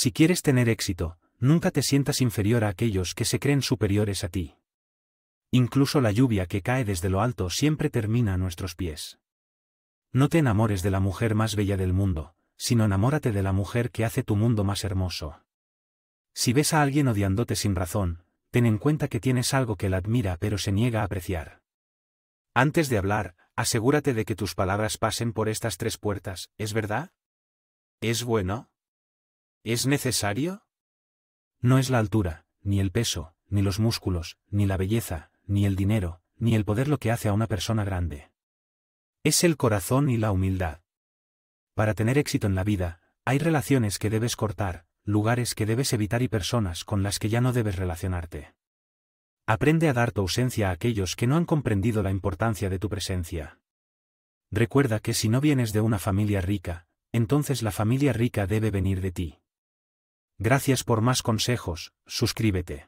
Si quieres tener éxito, nunca te sientas inferior a aquellos que se creen superiores a ti. Incluso la lluvia que cae desde lo alto siempre termina a nuestros pies. No te enamores de la mujer más bella del mundo, sino enamórate de la mujer que hace tu mundo más hermoso. Si ves a alguien odiándote sin razón, ten en cuenta que tienes algo que la admira pero se niega a apreciar. Antes de hablar, asegúrate de que tus palabras pasen por estas tres puertas, ¿es verdad? ¿Es bueno? ¿Es necesario? No es la altura, ni el peso, ni los músculos, ni la belleza, ni el dinero, ni el poder lo que hace a una persona grande. Es el corazón y la humildad. Para tener éxito en la vida, hay relaciones que debes cortar, lugares que debes evitar y personas con las que ya no debes relacionarte. Aprende a dar tu ausencia a aquellos que no han comprendido la importancia de tu presencia. Recuerda que si no vienes de una familia rica, entonces la familia rica debe venir de ti. Gracias por más consejos, suscríbete.